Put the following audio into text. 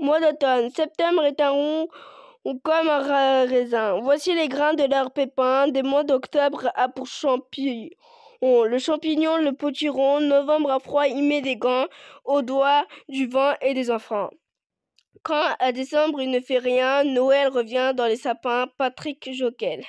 Mois d'automne. Septembre est un rond comme un raisin. Voici les grains de leur pépins des mois d'octobre à pour champignons. Le champignon, le potiron, novembre à froid, il met des gants aux doigts du vent et des enfants. Quand à décembre il ne fait rien, Noël revient dans les sapins, Patrick Joquel.